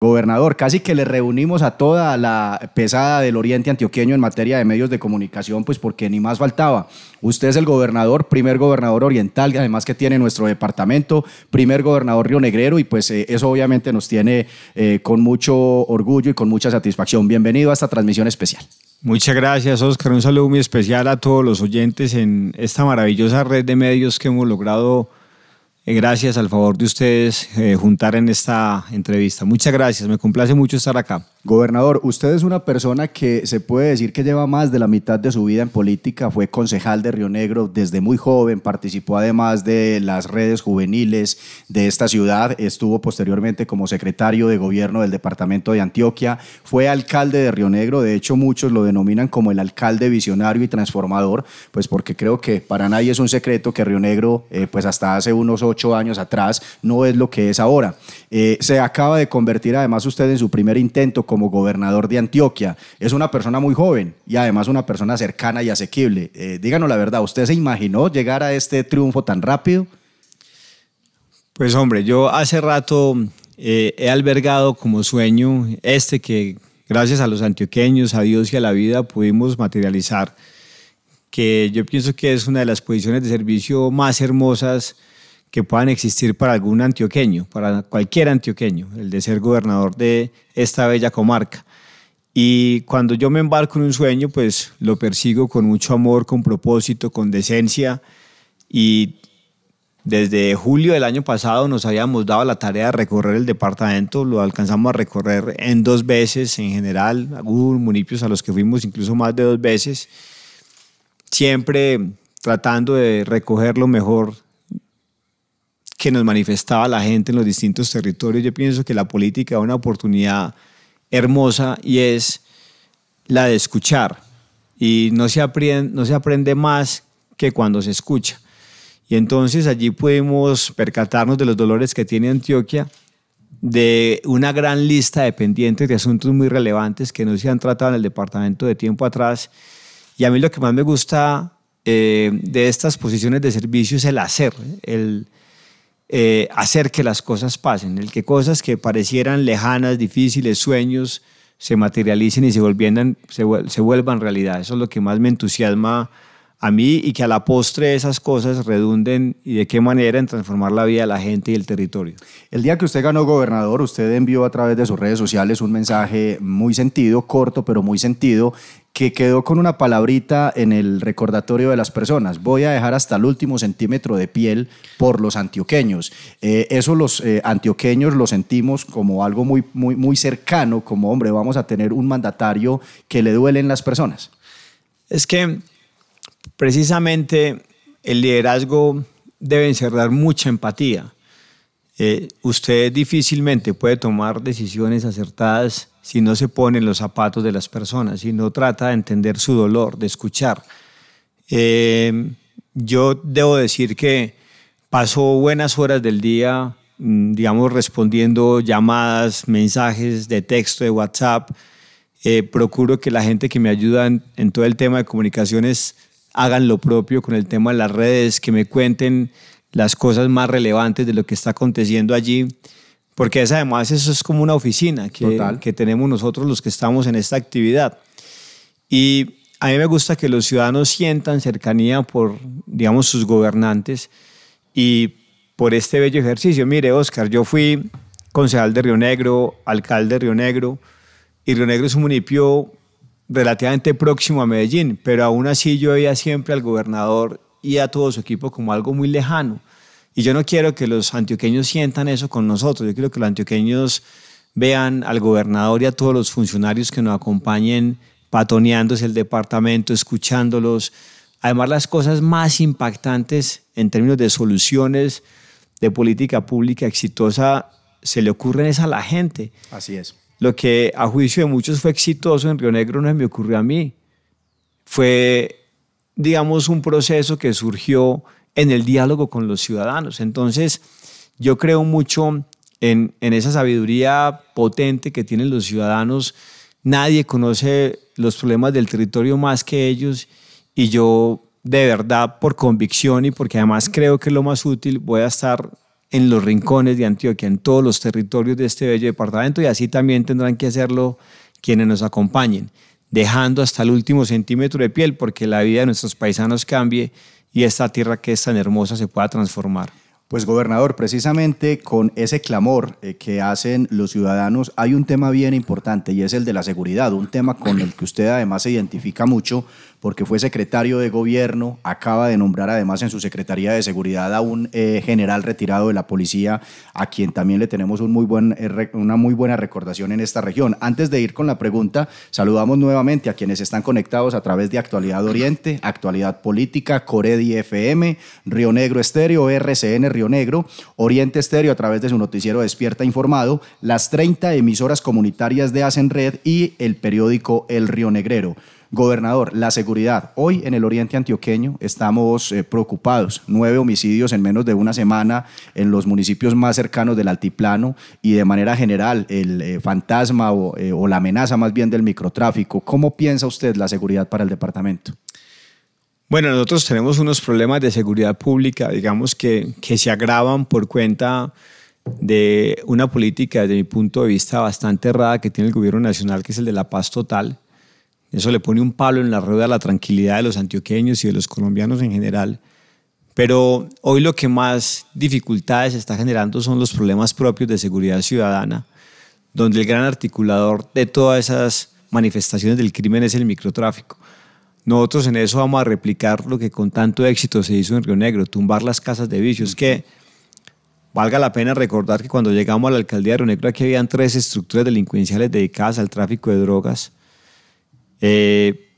Gobernador, casi que le reunimos a toda la pesada del Oriente Antioqueño en materia de medios de comunicación, pues porque ni más faltaba. Usted es el gobernador, primer gobernador oriental, además que tiene nuestro departamento, primer gobernador rionegrero, y pues eh, eso obviamente nos tiene eh, con mucho orgullo y con mucha satisfacción. Bienvenido a esta transmisión especial. Muchas gracias, Oscar. Un saludo muy especial a todos los oyentes en esta maravillosa red de medios que hemos logrado eh, gracias al favor de ustedes eh, juntar en esta entrevista. Muchas gracias, me complace mucho estar acá. Gobernador, usted es una persona que se puede decir que lleva más de la mitad de su vida en política, fue concejal de Río Negro desde muy joven, participó además de las redes juveniles de esta ciudad, estuvo posteriormente como secretario de gobierno del departamento de Antioquia, fue alcalde de Río Negro, de hecho muchos lo denominan como el alcalde visionario y transformador, pues porque creo que para nadie es un secreto que Río Negro, eh, pues hasta hace unos ocho años atrás, no es lo que es ahora. Eh, se acaba de convertir además usted en su primer intento como gobernador de Antioquia. Es una persona muy joven y además una persona cercana y asequible. Eh, díganos la verdad, ¿usted se imaginó llegar a este triunfo tan rápido? Pues hombre, yo hace rato eh, he albergado como sueño este que gracias a los antioqueños, a Dios y a la vida pudimos materializar, que yo pienso que es una de las posiciones de servicio más hermosas que puedan existir para algún antioqueño, para cualquier antioqueño, el de ser gobernador de esta bella comarca. Y cuando yo me embarco en un sueño, pues lo persigo con mucho amor, con propósito, con decencia. Y desde julio del año pasado nos habíamos dado la tarea de recorrer el departamento, lo alcanzamos a recorrer en dos veces en general, algunos municipios a los que fuimos incluso más de dos veces, siempre tratando de recoger lo mejor que nos manifestaba la gente en los distintos territorios, yo pienso que la política da una oportunidad hermosa y es la de escuchar. Y no se aprende, más que cuando se escucha. Y entonces allí podemos percatarnos de los dolores que tiene Antioquia, de una gran lista de pendientes de asuntos muy relevantes que no se han tratado en el departamento de tiempo atrás. Y a mí lo que más me gusta eh, de estas posiciones de servicio es el hacer, el, eh, hacer que las cosas pasen, el que cosas que parecieran lejanas, difíciles, sueños, se materialicen y se, se vuelvan realidad. Eso es lo que más me entusiasma a mí y que a la postre esas cosas redunden y de qué manera en transformar la vida de la gente y el territorio. El día que usted ganó gobernador, usted envió a través de sus redes sociales un mensaje muy sentido, corto pero muy sentido, que quedó con una palabrita en el recordatorio de las personas. Voy a dejar hasta el último centímetro de piel por los antioqueños. Eh, eso los eh, antioqueños lo sentimos como algo muy, muy, muy cercano, como hombre, vamos a tener un mandatario que le duelen las personas. Es que precisamente el liderazgo debe encerrar mucha empatía. Eh, usted difícilmente puede tomar decisiones acertadas si no se pone en los zapatos de las personas, si no trata de entender su dolor, de escuchar. Eh, yo debo decir que paso buenas horas del día, mm, digamos, respondiendo llamadas, mensajes de texto, de WhatsApp. Eh, procuro que la gente que me ayuda en todo el tema de comunicaciones hagan lo propio con el tema de las redes, que me cuenten las cosas más relevantes de lo que está aconteciendo allí, porque es, además eso es como una oficina que, que tenemos nosotros los que estamos en esta actividad. Y a mí me gusta que los ciudadanos sientan cercanía por, digamos, sus gobernantes y por este bello ejercicio. Mire, Oscar, yo fui concejal de Río Negro, alcalde de Río Negro, y Río Negro es un municipio relativamente próximo a Medellín, pero aún así yo veía siempre al gobernador y a todo su equipo como algo muy lejano. Y yo no quiero que los antioqueños sientan eso con nosotros, yo quiero que los antioqueños vean al gobernador y a todos los funcionarios que nos acompañen patoneándose el departamento, escuchándolos. Además, las cosas más impactantes en términos de soluciones de política pública exitosa se le ocurren es a la gente. Así es. Lo que a juicio de muchos fue exitoso en Río Negro no me ocurrió a mí. Fue, digamos, un proceso que surgió en el diálogo con los ciudadanos. Entonces, yo creo mucho en, en esa sabiduría potente que tienen los ciudadanos. Nadie conoce los problemas del territorio más que ellos y yo de verdad por convicción y porque además creo que es lo más útil, voy a estar en los rincones de Antioquia, en todos los territorios de este bello departamento y así también tendrán que hacerlo quienes nos acompañen, dejando hasta el último centímetro de piel porque la vida de nuestros paisanos cambie y esta tierra que es tan hermosa se pueda transformar. Pues gobernador, precisamente con ese clamor eh, que hacen los ciudadanos hay un tema bien importante y es el de la seguridad, un tema con el que usted además se identifica mucho porque fue secretario de gobierno, acaba de nombrar además en su Secretaría de Seguridad a un eh, general retirado de la policía, a quien también le tenemos eh, una muy buena recordación en esta región. Antes de ir con la pregunta, saludamos nuevamente a quienes están conectados a través de Actualidad Oriente, Actualidad Política, Coredi FM, Río Negro Estéreo, RCN Río Negro, Oriente Estéreo a través de su noticiero Despierta Informado, las 30 emisoras comunitarias de Hacen Red y el periódico El Río Negrero. Gobernador, la seguridad. Hoy en el oriente antioqueño estamos eh, preocupados. Nueve homicidios en menos de una semana en los municipios más cercanos del altiplano y de manera general el eh, fantasma eh, o, la amenaza más bien del microtráfico. ¿Cómo piensa usted la seguridad para el departamento? Bueno, nosotros tenemos unos problemas de seguridad pública, digamos, que, que, se agravan por cuenta de una política, desde mi punto de vista, bastante errada que tiene el gobierno nacional, que es el de la paz total, eso le pone un palo en la rueda a la tranquilidad de los antioqueños y de los colombianos en general. Pero hoy lo que más dificultades está generando son los problemas propios de seguridad ciudadana, donde el gran articulador de todas esas manifestaciones del crimen es el microtráfico. Nosotros en eso vamos a replicar lo que con tanto éxito se hizo en Río Negro, tumbar las casas de vicios, que valga la pena recordar que cuando llegamos a la alcaldía de Río Negro aquí habían tres estructuras delincuenciales dedicadas al tráfico de drogas eh,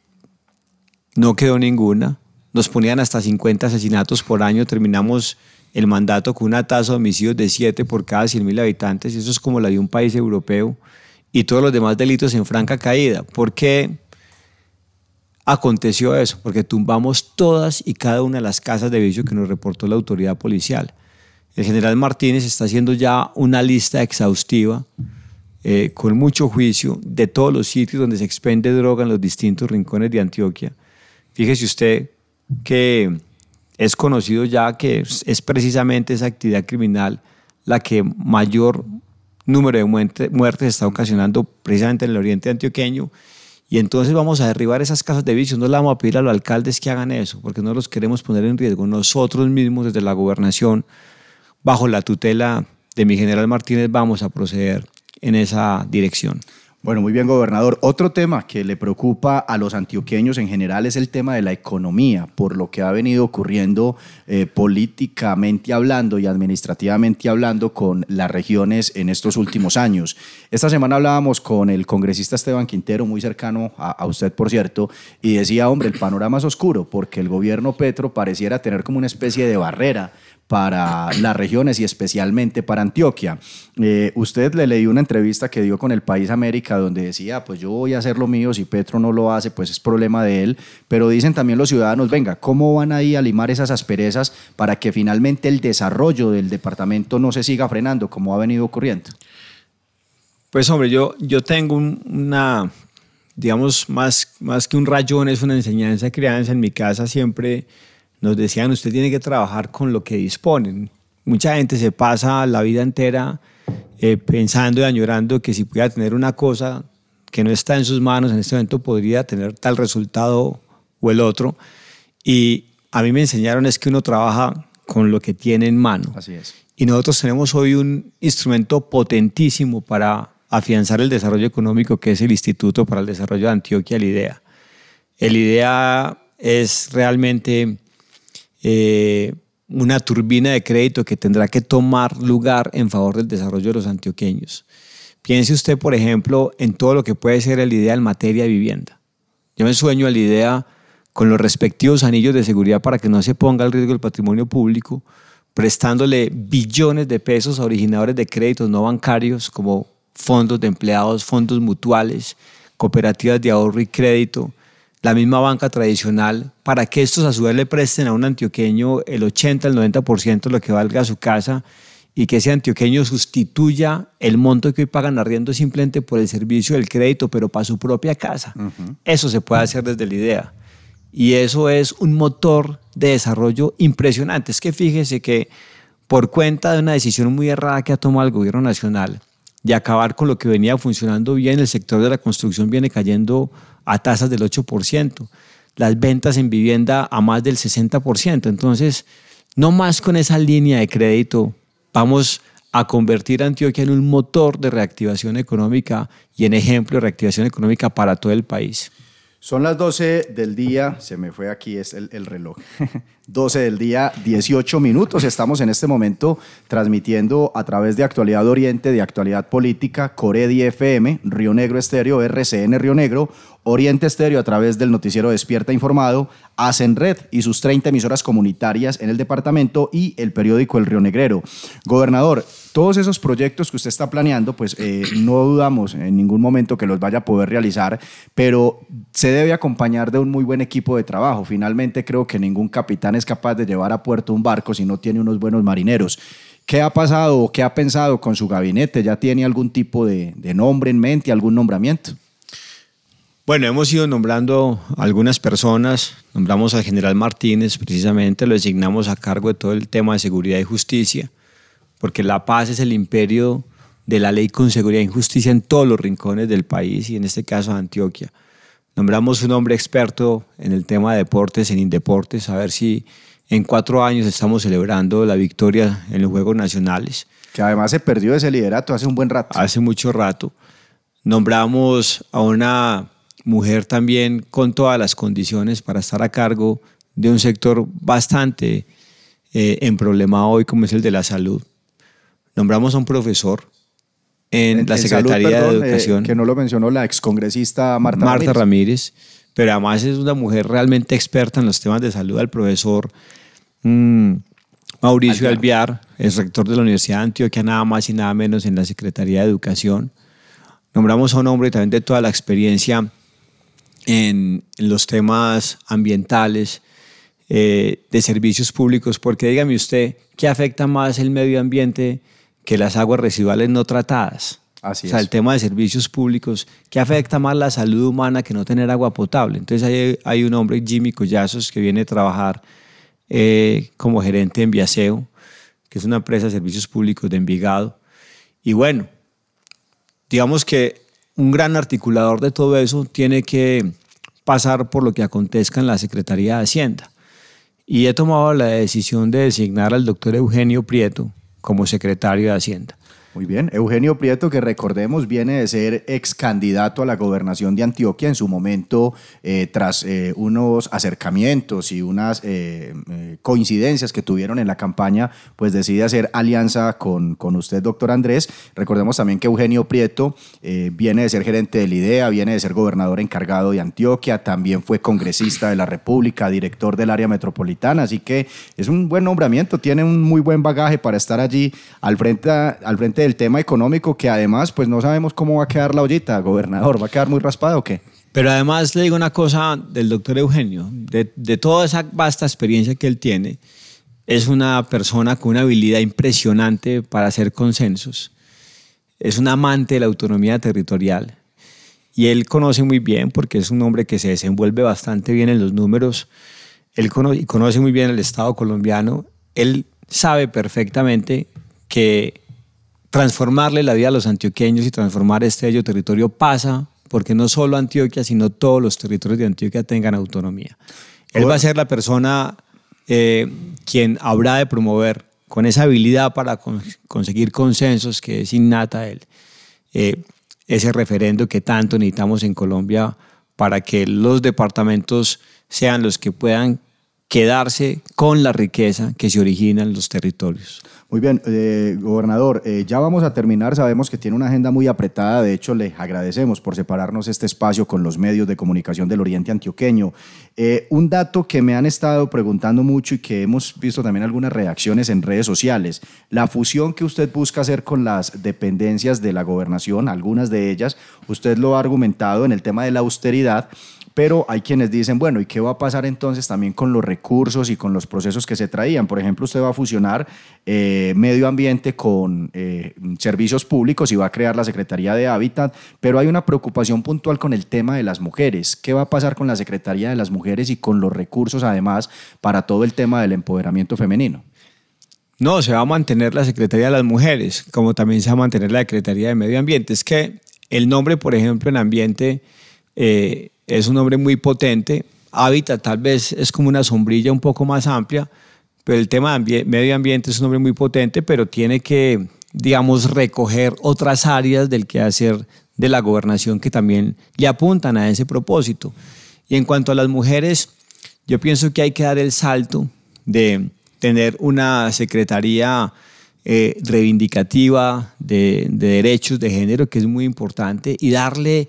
no quedó ninguna. Nos ponían hasta 50 asesinatos por año. Terminamos el mandato con una tasa de homicidios de 7 por cada mil habitantes. Eso es como la de un país europeo. Y todos los demás delitos en franca caída. ¿Por qué aconteció eso? Porque tumbamos todas y cada una de las casas de vicio que nos reportó la autoridad policial. El general Martínez está haciendo ya una lista exhaustiva eh, con mucho juicio de todos los sitios donde se expende droga en los distintos rincones de Antioquia. Fíjese usted que es conocido ya que es precisamente esa actividad criminal la que mayor número de muertes está ocasionando precisamente en el oriente antioqueño. Y entonces vamos a derribar esas casas de vicio. No le vamos a pedir a los alcaldes que hagan eso, porque no los queremos poner en riesgo. Nosotros mismos, desde la gobernación, bajo la tutela de mi general Martínez, vamos a proceder en esa dirección. Bueno, muy bien, gobernador. Otro tema que le preocupa a los antioqueños en general es el tema de la economía, por lo que ha venido ocurriendo eh, políticamente hablando y administrativamente hablando con las regiones en estos últimos años. Esta semana hablábamos con el congresista Esteban Quintero, muy cercano a usted, por cierto, y decía, hombre, el panorama es oscuro porque el gobierno Petro pareciera tener como una especie de barrera para las regiones y especialmente para Antioquia. Eh, usted le leí una entrevista que dio con El País América donde decía, ah, pues yo voy a hacer lo mío, si Petro no lo hace, pues es problema de él, pero dicen también los ciudadanos, venga, ¿cómo van ahí a limar esas asperezas para que finalmente el desarrollo del departamento no se siga frenando como ha venido ocurriendo? Pues hombre, yo, yo tengo una, digamos, más, más que un rayón, es una enseñanza, de crianza, en mi casa siempre nos decían, usted tiene que trabajar con lo que disponen. Mucha gente se pasa la vida entera eh, pensando y añorando que si pudiera tener una cosa que no está en sus manos en este momento podría tener tal resultado o el otro. Y a mí me enseñaron es que uno trabaja con lo que tiene en mano. Y nosotros tenemos hoy un instrumento potentísimo para afianzar el desarrollo económico, que es el Instituto para el Desarrollo de Antioquia, el IDEA. El IDEA es realmente eh, una turbina de crédito que tendrá que tomar lugar en favor del desarrollo de los antioqueños. Piense usted, por ejemplo, en todo lo que puede ser la idea en materia de vivienda. Yo me sueño a la idea con los respectivos anillos de seguridad para que no se ponga al riesgo el patrimonio público, prestándole billones de pesos a originadores de créditos no bancarios como fondos de empleados, fondos mutuales, cooperativas de ahorro y crédito, la misma banca tradicional, para que estos a su vez le presten a un antioqueño el 80, el 90% de lo que valga su casa y que ese antioqueño sustituya el monto que hoy pagan arriendo simplemente por el servicio del crédito, pero para su propia casa. Eso se puede hacer desde la idea. Y eso es un motor de desarrollo impresionante. Es que fíjese que por cuenta de una decisión muy errada que ha tomado el gobierno nacional de acabar con lo que venía funcionando bien, el sector de la construcción viene cayendo a tasas del 8%, las ventas en vivienda a más del 60%. Entonces, no más con esa línea de crédito vamos a convertir a Antioquia en un motor de reactivación económica y en ejemplo de reactivación económica para todo el país. Son las 12 del día, se me fue aquí es el, reloj, 12 del día, 18 minutos, estamos en este momento transmitiendo a través de Actualidad Oriente, de Actualidad Política, Coredi FM, Río Negro Estéreo, RCN Río Negro, Oriente Estéreo, a través del noticiero Despierta Informado, hacen red y sus 30 emisoras comunitarias en el departamento y el periódico El Río Negrero. Gobernador, todos esos proyectos que usted está planeando, pues eh, no dudamos en ningún momento que los vaya a poder realizar, pero se debe acompañar de un muy buen equipo de trabajo. Finalmente, creo que ningún capitán es capaz de llevar a puerto un barco si no tiene unos buenos marineros. ¿Qué ha pasado o qué ha pensado con su gabinete? ¿Ya tiene algún tipo de, de nombre en mente, algún nombramiento? Bueno, hemos ido nombrando algunas personas, nombramos al general Martínez precisamente, lo designamos a cargo de todo el tema de seguridad y justicia, porque la paz es el imperio de la ley con seguridad y justicia en todos los rincones del país y en este caso Antioquia. Nombramos un hombre experto en el tema de deportes, en Indeportes, a ver si en cuatro años estamos celebrando la victoria en los Juegos Nacionales. Que además se perdió ese liderato hace un buen rato. Hace mucho rato. Nombramos a una mujer también con todas las condiciones para estar a cargo de un sector bastante eh, en problema hoy como es el de la salud. Nombramos a un profesor en, la Secretaría de eh, Educación. que no lo mencionó la excongresista Marta, Marta Ramírez. Pero además es una mujer realmente experta en los temas de salud, al profesor mm, Mauricio Albiar, es rector de la Universidad de Antioquia, nada más y nada menos en la Secretaría de Educación. Nombramos a un hombre también de toda la experiencia en, los temas ambientales, eh, de servicios públicos, porque dígame usted, ¿qué afecta más el medio ambiente que las aguas residuales no tratadas? Así o sea, el tema de servicios públicos, ¿qué afecta más la salud humana que no tener agua potable? Entonces hay, hay un hombre, Jimmy Collazos, que viene a trabajar eh, como gerente en Viaceo que es una empresa de servicios públicos de Envigado. Y bueno, digamos que un gran articulador de todo eso tiene que pasar por lo que acontezca en la Secretaría de Hacienda. Y he tomado la decisión de designar al doctor Eugenio Prieto como secretario de Hacienda. Muy bien, Eugenio Prieto, que recordemos viene de ser ex candidato a la gobernación de Antioquia en su momento, eh, tras eh, unos acercamientos y unas eh, coincidencias que tuvieron en la campaña, pues decide hacer alianza con, con usted, doctor Andrés. Recordemos también que Eugenio Prieto viene de ser gerente del IDEA, viene de ser gobernador encargado de Antioquia, también fue congresista de la República, director del área metropolitana, así que es un buen nombramiento, tiene un muy buen bagaje para estar allí al frente, al frente del tema económico que además pues no sabemos cómo va a quedar la ollita, gobernador, ¿va a quedar muy raspada o qué? Pero además le digo una cosa del doctor Eugenio, de, toda esa vasta experiencia que él tiene, es una persona con una habilidad impresionante para hacer consensos, es un amante de la autonomía territorial y él conoce muy bien porque es un hombre que se desenvuelve bastante bien en los números, él conoce, conoce muy bien el Estado colombiano, él sabe perfectamente que transformarle la vida a los antioqueños y transformar este territorio pasa porque no solo Antioquia, sino todos los territorios de Antioquia tengan autonomía. Él va a ser la persona eh, quien habrá de promover con esa habilidad para conseguir consensos que es innata él, eh, ese referendo que tanto necesitamos en Colombia para que los departamentos sean los que puedan quedarse con la riqueza que se origina en los territorios. Muy bien, eh, gobernador, eh, ya vamos a terminar. Sabemos que tiene una agenda muy apretada. De hecho, le agradecemos por separarnos este espacio con los medios de comunicación del Oriente Antioqueño. Eh, un dato que me han estado preguntando mucho y que hemos visto también algunas reacciones en redes sociales, la fusión que usted busca hacer con las dependencias de la gobernación, algunas de ellas, usted lo ha argumentado en el tema de la austeridad pero hay quienes dicen, bueno, ¿y qué va a pasar entonces también con los recursos y con los procesos que se traían? Por ejemplo, usted va a fusionar eh, medio ambiente con eh, servicios públicos y va a crear la Secretaría de Hábitat, pero hay una preocupación puntual con el tema de las mujeres. ¿Qué va a pasar con la Secretaría de las Mujeres y con los recursos además para todo el tema del empoderamiento femenino? No, se va a mantener la Secretaría de las Mujeres, como también se va a mantener la Secretaría de Medio Ambiente. Es que el nombre, por ejemplo, en ambiente eh, es un hombre muy potente. Habita, tal vez es como una sombrilla un poco más amplia, pero el tema de medio ambiente es un hombre muy potente, pero tiene que, digamos, recoger otras áreas del quehacer de la gobernación que también le apuntan a ese propósito. Y en cuanto a las mujeres, yo pienso que hay que dar el salto de tener una secretaría eh, reivindicativa de derechos de género, que es muy importante, y darle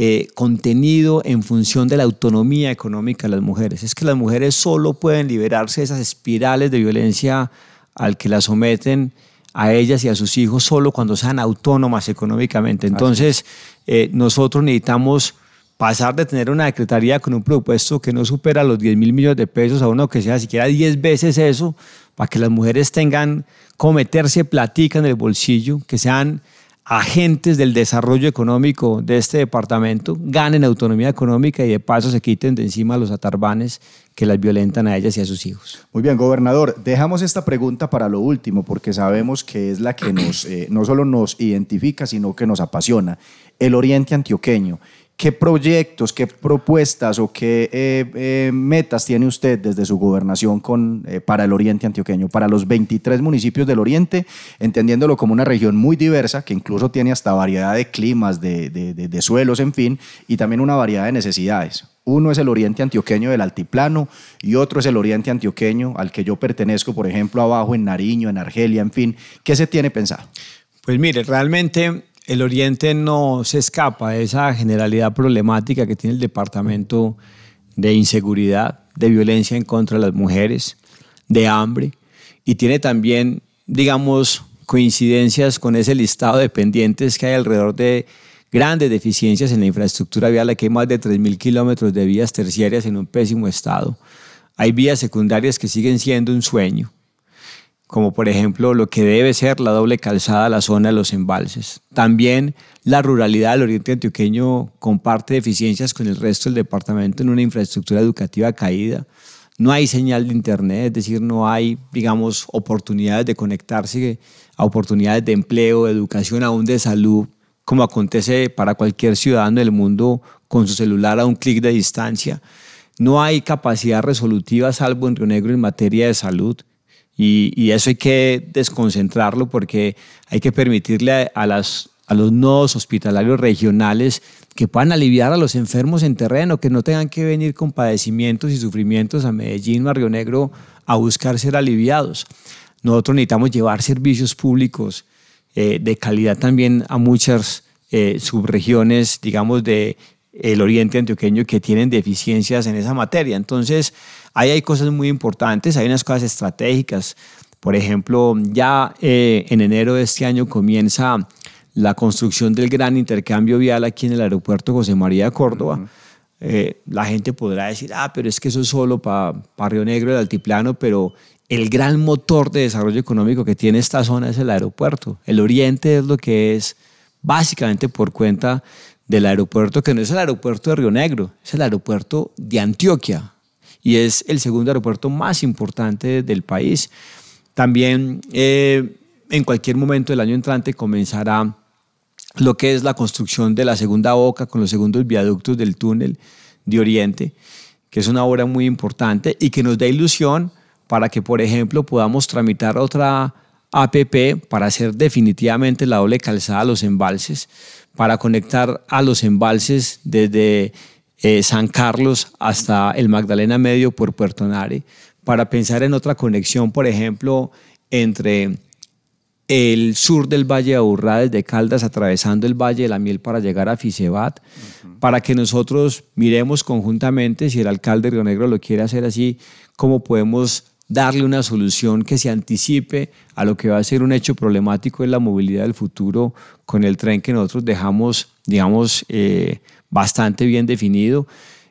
eh, contenido en función de la autonomía económica de las mujeres. Es que las mujeres solo pueden liberarse de esas espirales de violencia al que las someten a ellas y a sus hijos solo cuando sean autónomas económicamente. Entonces, eh, nosotros necesitamos pasar de tener una secretaría con un presupuesto que no supera los 10 mil millones de pesos a uno que sea siquiera 10 veces eso, para que las mujeres tengan como meterse platica en el bolsillo, que sean agentes del desarrollo económico de este departamento ganen autonomía económica y de paso se quiten de encima los atarbanes que las violentan a ellas y a sus hijos. Muy bien, gobernador, dejamos esta pregunta para lo último porque sabemos que es la que nos, eh, no solo nos identifica, sino que nos apasiona, el oriente antioqueño. ¿Qué proyectos, qué propuestas o qué eh, eh, metas tiene usted desde su gobernación eh, para el Oriente Antioqueño, para los 23 municipios del Oriente, entendiéndolo como una región muy diversa, que incluso tiene hasta variedad de climas, de suelos, en fin, y también una variedad de necesidades? Uno es el oriente antioqueño del altiplano y otro es el oriente antioqueño al que yo pertenezco, por ejemplo, abajo en Nariño, en Argelia, en fin. ¿Qué se tiene pensado? Pues mire, realmente el Oriente no se escapa de esa generalidad problemática que tiene el Departamento de Inseguridad, de violencia en contra de las mujeres, de hambre, y tiene también, digamos, coincidencias con ese listado de pendientes que hay alrededor de grandes deficiencias en la infraestructura vial, que hay más de 3.000 kilómetros de vías terciarias en un pésimo estado. Hay vías secundarias que siguen siendo un sueño como por ejemplo lo que debe ser la doble calzada, la zona de los embalses. También la ruralidad del oriente antioqueño comparte deficiencias con el resto del departamento en una infraestructura educativa caída. No hay señal de internet, es decir, no hay, digamos, oportunidades de conectarse a oportunidades de empleo, de educación, aún de salud, como acontece para cualquier ciudadano del mundo con su celular a un clic de distancia. No hay capacidad resolutiva, salvo en Río Negro, en materia de salud. Y, eso hay que desconcentrarlo porque hay que permitirle a, las, a los nodos hospitalarios regionales que puedan aliviar a los enfermos en terreno, que no tengan que venir con padecimientos y sufrimientos a Medellín o a Río Negro a buscar ser aliviados. Nosotros necesitamos llevar servicios públicos eh, de calidad también a muchas eh, subregiones, digamos, de el oriente antioqueño que tienen deficiencias en esa materia. Entonces, Ahí hay cosas muy importantes, hay unas cosas estratégicas. Por ejemplo, ya eh, en enero de este año comienza la construcción del gran intercambio vial aquí en el aeropuerto José María Córdoba. Eh, la gente podrá decir, ah, pero es que eso es solo para Río Negro, el altiplano, pero el gran motor de desarrollo económico que tiene esta zona es el aeropuerto. El oriente es lo que es básicamente por cuenta del aeropuerto, que no es el aeropuerto de Río Negro, es el aeropuerto de Antioquia, y es el segundo aeropuerto más importante del país. También eh, en cualquier momento del año entrante comenzará lo que es la construcción de la segunda boca con los segundos viaductos del túnel de Oriente, que es una obra muy importante y que nos da ilusión para que, por ejemplo, podamos tramitar otra APP para hacer definitivamente la doble calzada a los embalses, para conectar a los embalses desde eh, San Carlos hasta el Magdalena Medio por Puerto Nare, para pensar en otra conexión, por ejemplo, entre el sur del Valle de Aburrá, desde Caldas, atravesando el Valle de la Miel para llegar a Fisebat, para que nosotros miremos conjuntamente, si el alcalde Río Negro lo quiere hacer así, cómo podemos darle una solución que se anticipe a lo que va a ser un hecho problemático en la movilidad del futuro con el tren que nosotros dejamos, digamos, eh, bastante bien definido,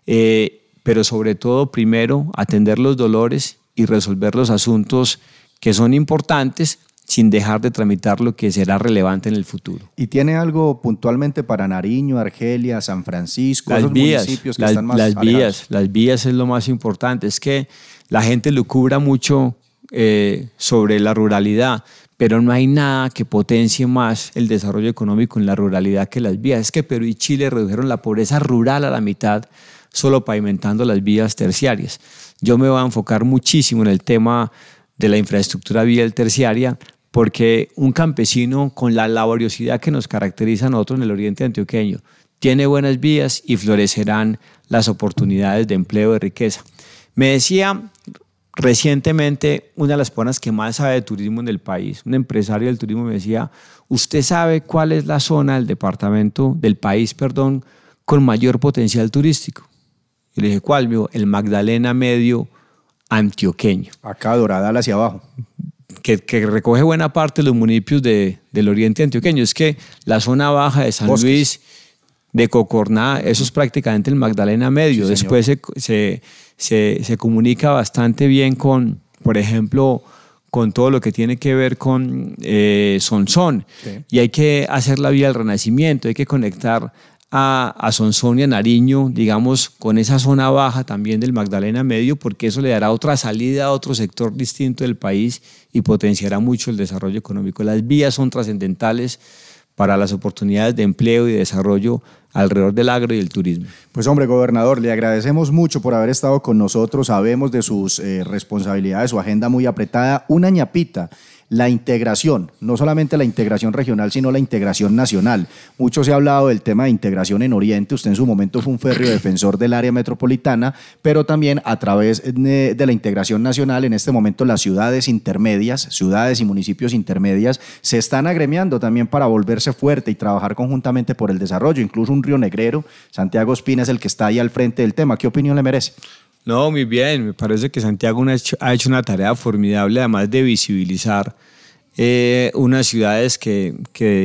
eh, pero sobre todo, primero, atender los dolores y resolver los asuntos que son importantes sin dejar de tramitar lo que será relevante en el futuro. ¿Y tiene algo puntualmente para Nariño, Argelia, San Francisco, los municipios que están más Las vías, las vías es lo más importante. Es que la gente lucubra mucho eh, sobre la ruralidad, pero no hay nada que potencie más el desarrollo económico en la ruralidad que las vías. Es que Perú y Chile redujeron la pobreza rural a la mitad solo pavimentando las vías terciarias. Yo me voy a enfocar muchísimo en el tema de la infraestructura vial terciaria, porque un campesino con la laboriosidad que nos caracteriza a nosotros en el oriente antioqueño tiene buenas vías y florecerán las oportunidades de empleo, y riqueza. Me decía recientemente una de las personas que más sabe de turismo en el país, un empresario del turismo me decía, ¿usted sabe cuál es la zona del departamento, del país, perdón, con mayor potencial turístico? Yo le dije, ¿cuál? el Magdalena Medio antioqueño. Acá dorada hacia abajo. Que, recoge buena parte de los municipios del oriente antioqueño. Es que la zona baja de San Luis de Cocorná, eso es prácticamente el Magdalena Medio. Después se, se, comunica bastante bien con, por ejemplo, con todo lo que tiene que ver con eh, Sonsón. Y hay que hacer la vía del Renacimiento, hay que conectar a, a, Sonsón y a Nariño, digamos, con esa zona baja también del Magdalena Medio, porque eso le dará otra salida a otro sector distinto del país y potenciará mucho el desarrollo económico. Las vías son trascendentales para las oportunidades de empleo y de desarrollo alrededor del agro y el turismo. Pues hombre, gobernador, le agradecemos mucho por haber estado con nosotros. Sabemos de sus eh, responsabilidades, su agenda muy apretada. Una ñapita, la integración, no solamente la integración regional, sino la integración nacional. Mucho se ha hablado del tema de integración en Oriente. Usted en su momento fue un férreo defensor del área metropolitana, pero también a través eh, de la integración nacional, en este momento las ciudades intermedias, ciudades y municipios intermedias, se están agremiando también para volverse fuerte y trabajar conjuntamente por el desarrollo. Incluso un Negrero. Santiago Espina es el que está ahí al frente del tema. ¿Qué opinión le merece? No, muy bien. Me parece que Santiago ha hecho una tarea formidable, además de visibilizar eh, unas ciudades que,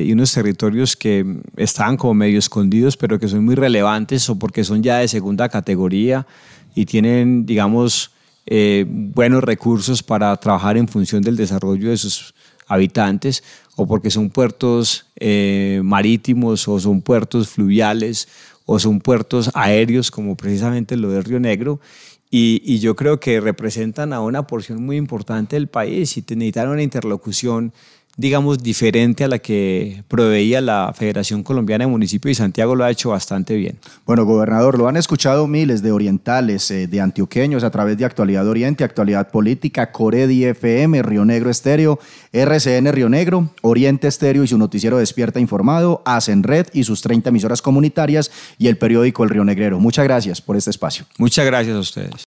y unos territorios que están como medio escondidos, pero que son muy relevantes o porque son ya de segunda categoría y tienen, digamos, eh, buenos recursos para trabajar en función del desarrollo de sus habitantes o porque son puertos eh, marítimos o son puertos fluviales o son puertos aéreos como precisamente lo de Río Negro y, y, yo creo que representan a una porción muy importante del país y necesitan una interlocución digamos, diferente a la que proveía la Federación Colombiana de Municipios y Santiago lo ha hecho bastante bien. Bueno, gobernador, lo han escuchado miles de orientales, eh, de antioqueños a través de Actualidad Oriente, Actualidad Política, Coredi FM, Río Negro Estéreo, RCN Río Negro, Oriente Estéreo y su noticiero Despierta Informado, Hacen Red y sus 30 emisoras comunitarias y el periódico El Río Negrero. Muchas gracias por este espacio. Muchas gracias a ustedes.